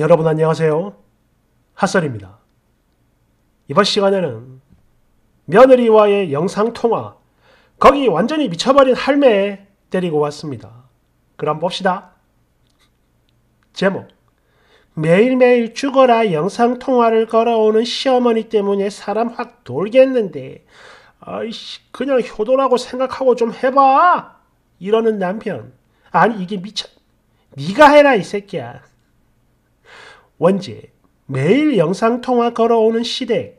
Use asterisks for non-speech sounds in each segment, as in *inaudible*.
여러분 안녕하세요. 핫설입니다. 이번 시간에는 며느리와의 영상통화 거기 완전히 미쳐버린 할매 데리고 왔습니다. 그럼 봅시다. 제목 매일매일 죽어라 영상통화를 걸어오는 시어머니 때문에 사람 확 돌겠는데 아이씨 그냥 효도라고 생각하고 좀 해봐 이러는 남편 아니 이게 미쳐 네가 해라 이 새끼야 원지 매일 영상통화 걸어오는 시댁,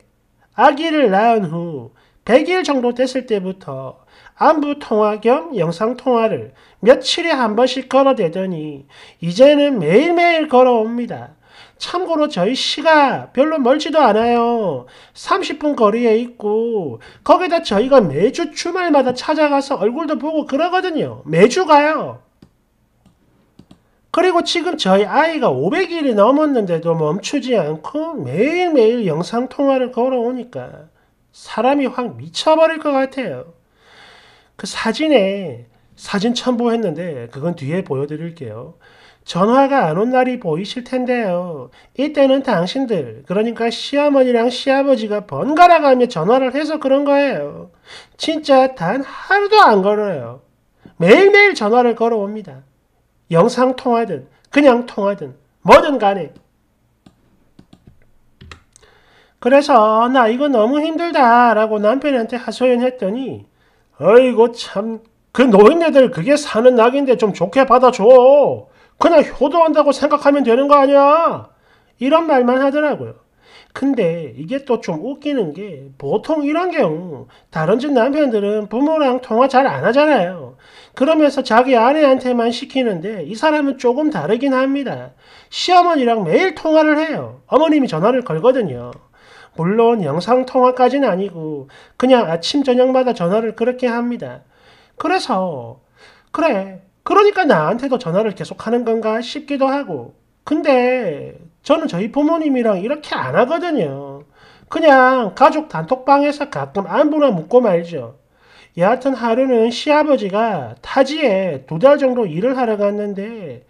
아기를 낳은 후 100일 정도 됐을 때부터 안부 통화 겸 영상 통화를 며칠에 한 번씩 걸어대더니 이제는 매일매일 걸어옵니다. 참고로 저희 시가 별로 멀지도 않아요. 30분 거리에 있고 거기다 저희가 매주 주말마다 찾아가서 얼굴도 보고 그러거든요. 매주 가요. 그리고 지금 저희 아이가 500일이 넘었는데도 멈추지 않고 매일매일 영상통화를 걸어오니까 사람이 확 미쳐버릴 것 같아요. 그 사진에 사진 첨부했는데 그건 뒤에 보여드릴게요. 전화가 안 온 날이 보이실 텐데요. 이때는 당신들, 그러니까 시어머니랑 시아버지가 번갈아 가며 전화를 해서 그런 거예요. 진짜 단 하루도 안 걸어요. 매일매일 전화를 걸어옵니다. 영상 통화든 그냥 통화든 뭐든 간에 그래서 나 이거 너무 힘들다 라고 남편한테 하소연했더니 어이고 참그 노인네들 그게 사는 낙인데 좀 좋게 받아줘 그냥 효도한다고 생각하면 되는 거 아니야 이런 말만 하더라고요 근데 이게 또 좀 웃기는 게 보통 이런 경우 다른 집 남편들은 부모랑 통화 잘 안 하잖아요 그러면서 자기 아내한테만 시키는데 이 사람은 조금 다르긴 합니다. 시어머니랑 매일 통화를 해요. 어머님이 전화를 걸거든요. 물론 영상 통화까지는 아니고 그냥 아침 저녁마다 전화를 그렇게 합니다. 그래서 그래 그러니까 나한테도 전화를 계속 하는 건가 싶기도 하고 근데 저는 저희 부모님이랑 이렇게 안 하거든요. 그냥 가족 단톡방에서 가끔 안부나 묻고 말죠. 여하튼 하루는 시아버지가 타지에 두 달 정도 일을 하러 갔는데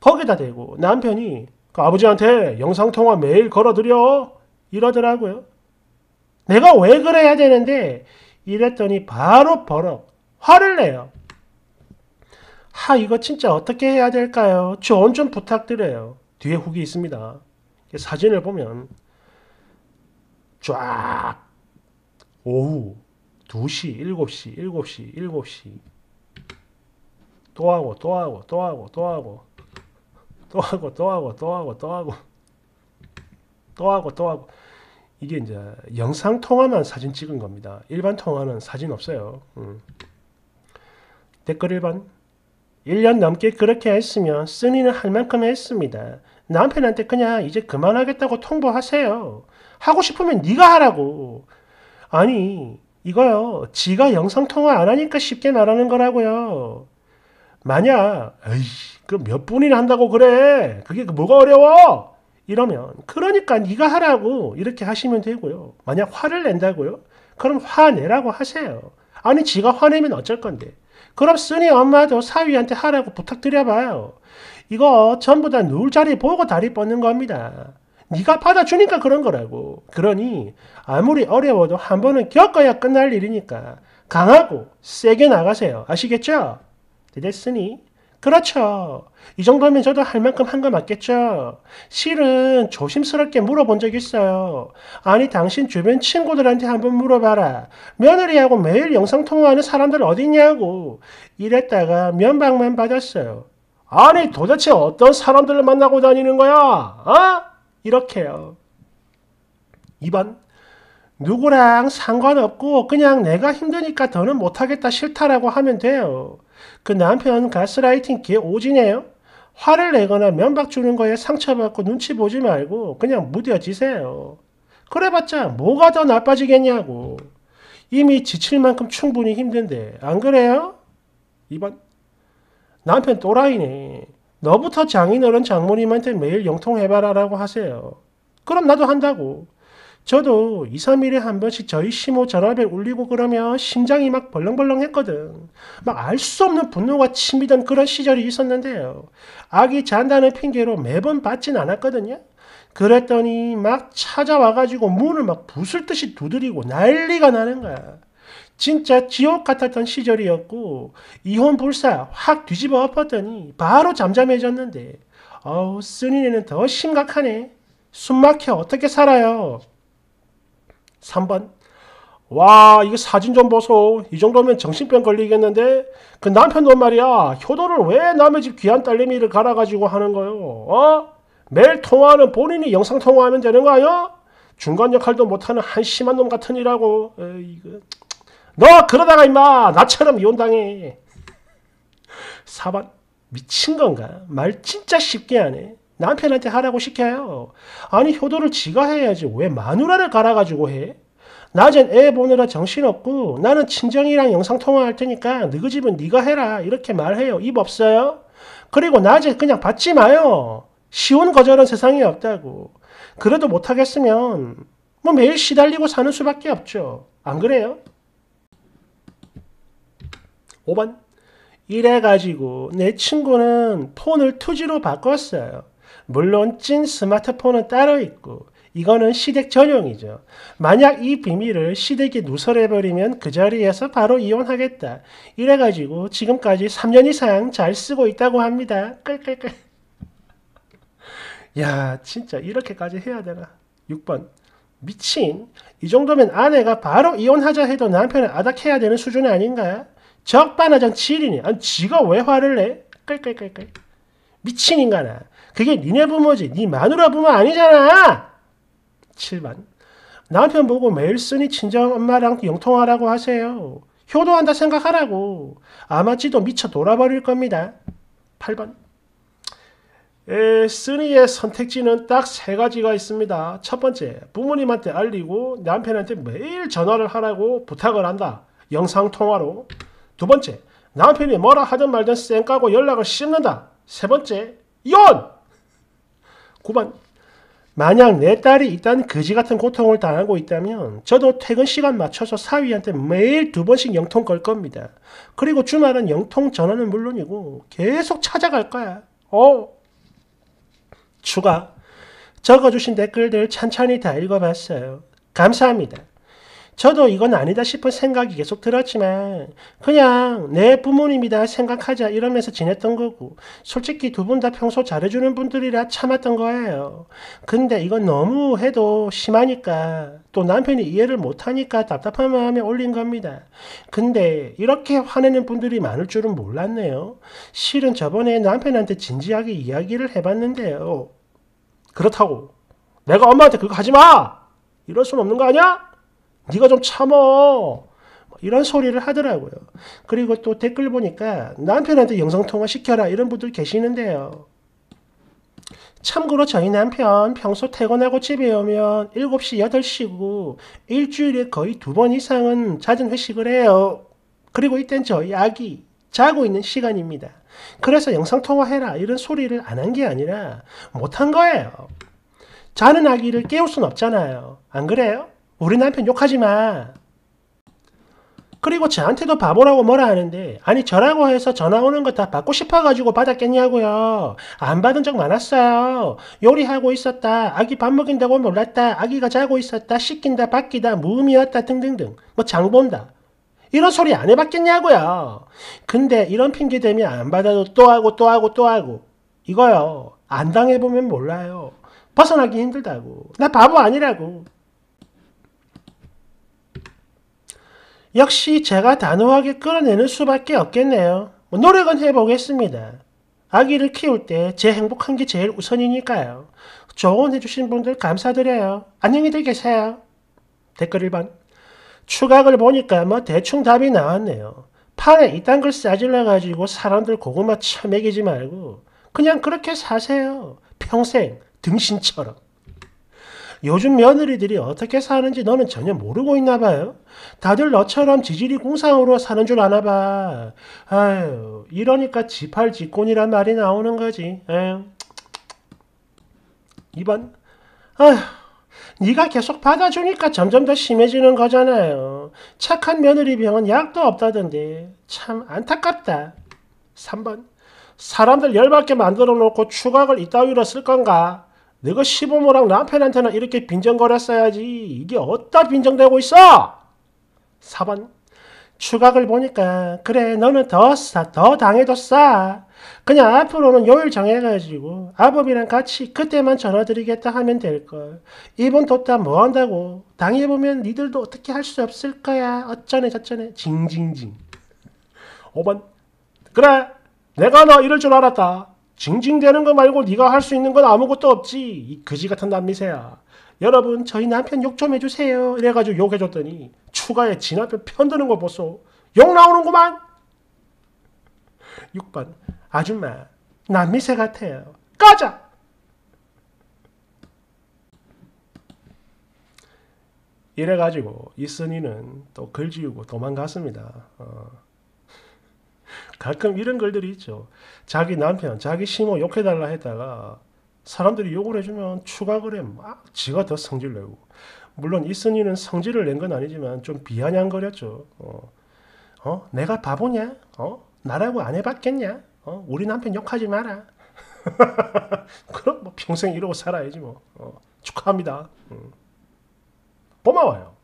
거기다 대고 남편이 그 아버지한테 영상통화 매일 걸어드려 이러더라고요. 내가 왜 그래야 되는데 이랬더니 바로 버럭 화를 내요. 하 이거 진짜 어떻게 해야 될까요? 조언 좀 부탁드려요. 뒤에 후기 있습니다. 사진을 보면 쫙 오후 2시, 7시, 7시, 7시. 또 하고, 또 하고, 또 하고, 또 하고. 또 하고, 또 하고, 또 하고, 또 하고. 또 하고, 또 하고. 이게 이제 영상 통화만 사진 찍은 겁니다. 일반 통화는 사진 없어요. 음. 댓글 1번. 1년 넘게 그렇게 했으면 쓰니는할 만큼 했습니다. 남편한테 그냥 이제 그만하겠다고 통보하세요. 하고 싶으면 네가 하라고. 아니 이거요. 지가 영상통화 안 하니까 쉽게 말하는 거라고요. 만약 에이 그몇 분이나 한다고 그래. 그게 그 뭐가 어려워? 이러면 그러니까 네가 하라고 이렇게 하시면 되고요. 만약 화를 낸다고요? 그럼 화내라고 하세요. 아니 지가 화내면 어쩔 건데. 그럼 쓰니 엄마도 사위한테 하라고 부탁드려봐요. 이거 전부 다 누울 자리 보고 다리 뻗는 겁니다. 네가 받아주니까 그런 거라고. 그러니 아무리 어려워도 한 번은 겪어야 끝날 일이니까 강하고 세게 나가세요. 아시겠죠? 됐으니 그렇죠. 이 정도면 저도 할 만큼 한 거 맞겠죠? 실은 조심스럽게 물어본 적 있어요. 아니, 당신 주변 친구들한테 한번 물어봐라. 며느리하고 매일 영상통화하는 사람들 어디냐고. 이랬다가 면박만 받았어요. 아니, 도대체 어떤 사람들을 만나고 다니는 거야? 어? 이렇게요. 2번 누구랑 상관없고 그냥 내가 힘드니까 더는 못하겠다 싫다라고 하면 돼요. 그 남편 가스라이팅기에 오지네요. 화를 내거나 면박 주는 거에 상처받고 눈치 보지 말고 그냥 무뎌지세요. 그래봤자 뭐가 더 나빠지겠냐고. 이미 지칠 만큼 충분히 힘든데 안 그래요? 2번 남편 또라이네. 너부터 장인어른 장모님한테 매일 영통해봐라라고 하세요. 그럼 나도 한다고. 저도 2, 3일에 한 번씩 저희 시모 전화벨 울리고 그러면 심장이 막 벌렁벌렁 했거든. 막 알 수 없는 분노가 치미던 그런 시절이 있었는데요. 아기 잔다는 핑계로 매번 받진 않았거든요. 그랬더니 막 찾아와가지고 문을 막 부술 듯이 두드리고 난리가 나는 거야. 진짜 지옥 같았던 시절이었고 이혼 불사 확 뒤집어 엎었더니 바로 잠잠해졌는데 어우 쓰니네는 더 심각하네. 숨막혀 어떻게 살아요? 3번 와 이거 사진 좀 보소 이 정도면 정신병 걸리겠는데 그 남편도 말이야 효도를 왜 남의 집 귀한 딸내미를 갈아가지고 하는 거요 어? 매일 통화하는 본인이 영상 통화하면 되는 거아니 중간 역할도 못하는 한심한 놈 같으니라고 에이, 이거. 너 그러다가 임마 나처럼 이혼당해. 4번 미친 건가? 말 진짜 쉽게 하네. 남편한테 하라고 시켜요. 아니 효도를 지가 해야지 왜 마누라를 갈아가지고 해? 낮엔 애 보느라 정신없고 나는 친정이랑 영상통화할 테니까 너희 집은 네가 해라 이렇게 말해요. 입 없어요? 그리고 낮에 그냥 받지 마요. 쉬운 거절은 세상에 없다고. 그래도 못하겠으면 뭐 매일 시달리고 사는 수밖에 없죠. 안 그래요? 5번 이래가지고 내 친구는 폰을 투지로 바꿨어요. 물론 찐 스마트폰은 따로 있고 이거는 시댁 전용이죠. 만약 이 비밀을 시댁이 누설해버리면 그 자리에서 바로 이혼하겠다. 이래가지고 지금까지 3년 이상 잘 쓰고 있다고 합니다. 끌끌끌. 야 진짜 이렇게까지 해야 되나. 6번 미친 이 정도면 아내가 바로 이혼하자 해도 남편을 아닥해야 되는 수준 아닌가? 적반하장 7인이 아니 지가 왜 화를 내? 깔깔깔깔 미친 인간아 그게 니네 부모지 니 마누라 부모 아니잖아 7번 남편 보고 매일 쓰니 친정엄마랑 영통하라고 하세요 효도한다 생각하라고 아마지도 미쳐 돌아버릴 겁니다 8번 에, 쓰니의 선택지는 딱 세 가지가 있습니다. 첫 번째, 부모님한테 알리고 남편한테 매일 전화를 하라고 부탁을 한다. 영상통화로. 두 번째, 남편이 뭐라 하든 말든 쌩 까고 연락을 씹는다. 세 번째, 연! 9번, 만약 내 딸이 이딴 거지 같은 고통을 당하고 있다면 저도 퇴근 시간 맞춰서 사위한테 매일 두 번씩 영통 걸 겁니다. 그리고 주말은 영통 전화는 물론이고 계속 찾아갈 거야. 어? 추가 적어주신 댓글들 찬찬히 다 읽어봤어요. 감사합니다. 저도 이건 아니다 싶은 생각이 계속 들었지만 그냥 내 부모님이다 생각하자 이러면서 지냈던 거고 솔직히 두 분 다 평소 잘해주는 분들이라 참았던 거예요. 근데 이건 너무 해도 심하니까 또 남편이 이해를 못하니까 답답한 마음에 올린 겁니다. 근데 이렇게 화내는 분들이 많을 줄은 몰랐네요. 실은 저번에 남편한테 진지하게 이야기를 해봤는데요. 그렇다고 내가 엄마한테 그거 하지 마! 이럴 순 없는 거 아니야? 네가 좀 참어. 뭐 이런 소리를 하더라고요. 그리고 또 댓글 보니까 남편한테 영상통화 시켜라 이런 분들 계시는데요. 참고로 저희 남편 평소 퇴근하고 집에 오면 7시, 8시고 일주일에 거의 두 번 이상은 잦은 회식을 해요. 그리고 이땐 저희 아기 자고 있는 시간입니다. 그래서 영상통화해라 이런 소리를 안 한 게 아니라 못 한 거예요. 자는 아기를 깨울 순 없잖아요. 안 그래요? 우리 남편 욕하지 마. 그리고 저한테도 바보라고 뭐라 하는데 아니 저라고 해서 전화 오는 거 다 받고 싶어가지고 받았겠냐고요. 안 받은 적 많았어요. 요리하고 있었다. 아기 밥 먹인다고 몰랐다. 아기가 자고 있었다. 씻긴다. 바뀌다. 무음이었다. 등등등. 뭐 장본다. 이런 소리 안 해봤겠냐고요. 근데 이런 핑계 대면 안 받아도 또 하고 또 하고 또 하고 이거요. 안 당해보면 몰라요. 벗어나기 힘들다고. 나 바보 아니라고. 역시 제가 단호하게 끌어내는 수밖에 없겠네요. 뭐 노력은 해보겠습니다. 아기를 키울 때 제 행복한 게 제일 우선이니까요. 조언해주신 분들 감사드려요. 안녕히들 계세요. 댓글 1번. 추각을 보니까 뭐 대충 답이 나왔네요. 판에 이딴 걸 싸질러가지고 사람들 고구마 처먹이지 말고 그냥 그렇게 사세요. 평생 등신처럼. 요즘 며느리들이 어떻게 사는지 너는 전혀 모르고 있나 봐요. 다들 너처럼 지질이 공상으로 사는 줄 아나 봐. 아유, 이러니까 지팔지곤이란 말이 나오는 거지. 아유. 2번. 아휴, 네가 계속 받아주니까 점점 더 심해지는 거잖아요. 착한 며느리 병은 약도 없다던데. 참 안타깝다. 3번. 사람들 열받게 만들어 놓고 추각을 이따위로 쓸 건가? 내가 시부모랑 남편한테는 이렇게 빈정거렸어야지. 이게 어디 빈정대고 있어? 4번. 추각을 보니까 그래 너는 더, 싸, 더당해도 싸. 그냥 앞으로는 요일 정해가지고 아버이랑 같이 그때만 전화드리겠다 하면 될걸. 이번 도타 뭐 한다고. 당해보면 니들도 어떻게 할 수 없을 거야. 어쩌네 저쩌네. 징징징. 5번. 그래 내가 너 이럴 줄 알았다. 징징대는 거 말고 네가 할 수 있는 건 아무것도 없지. 이 거지 같은 남미새야. 여러분 저희 남편 욕 좀 해주세요. 이래가지고 욕해줬더니 추가에 지 남편 편드는 거 보소. 욕 나오는구만. 6번 아줌마 남미새 같아요. 까자. 이래가지고 이순이는 또 글지우고 도망갔습니다. 어. 가끔 이런 글들이 있죠. 자기 남편, 자기 시모 욕해달라 했다가 사람들이 욕을 해주면 추가 글에 막 지가 더 성질내고 물론 이순이는 성질을 낸 건 아니지만 좀 비아냥거렸죠. 어, 어? 내가 바보냐? 어? 나라고 안 해봤겠냐? 어? 우리 남편 욕하지 마라. *laughs* 그럼 뭐 평생 이러고 살아야지 뭐. 어, 축하합니다. 음. 고마워요.